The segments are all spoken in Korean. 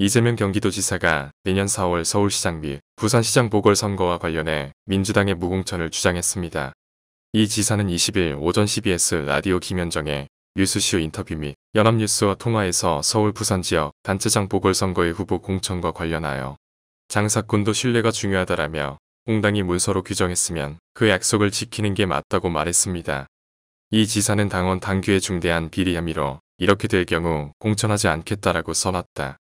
이재명 경기도지사가 내년 4월 서울시장 및 부산시장 보궐선거와 관련해 민주당의 무공천을 주장했습니다. 이 지사는 20일 오전 c b s 라디오 김현정의 뉴스쇼 인터뷰 및 연합뉴스와 통화에서 서울 부산 지역 단체장 보궐선거의 후보 공천과 관련하여 장사꾼도 신뢰가 중요하다라며 공당이 문서로 규정했으면 그 약속을 지키는 게 맞다고 말했습니다. 이 지사는 당원 당규에 중대한 비리 혐의로 이렇게 될 경우 공천하지 않겠다라고 써놨다.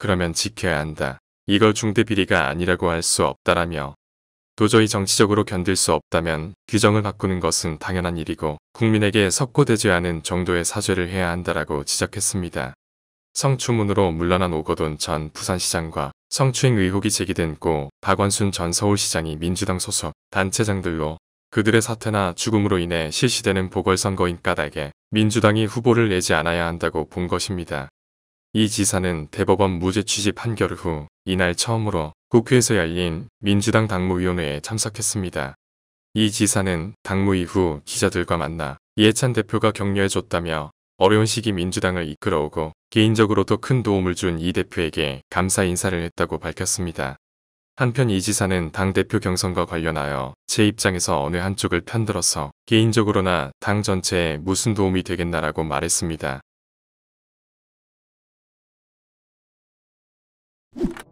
그러면 지켜야 한다. 이걸 중대비리가 아니라고 할 수 없다라며 도저히 정치적으로 견딜 수 없다면 규정을 바꾸는 것은 당연한 일이고 국민에게 석고되지 않은 정도의 사죄를 해야 한다라고 지적했습니다. 성추문으로 물러난 오거돈 전 부산시장과 성추행 의혹이 제기된 고 박원순 전 서울시장이 민주당 소속 단체장들로 그들의 사태나 죽음으로 인해 실시되는 보궐선거인 까닭에 민주당이 후보를 내지 않아야 한다고 본 것입니다. 이 지사는 대법원 무죄 취지 판결 후 이날 처음으로 국회에서 열린 민주당 당무위원회에 참석했습니다. 이 지사는 당무이후 기자들과 만나 이해찬 대표가 격려해줬다며 어려운 시기 민주당을 이끌어오고 개인적으로도 큰 도움을 준 이 대표에게 감사 인사를 했다고 밝혔습니다. 한편 이 지사는 당대표 경선과 관련하여 제 입장에서 어느 한쪽을 편들어서 개인적으로나 당 전체에 무슨 도움이 되겠나라고 말했습니다. you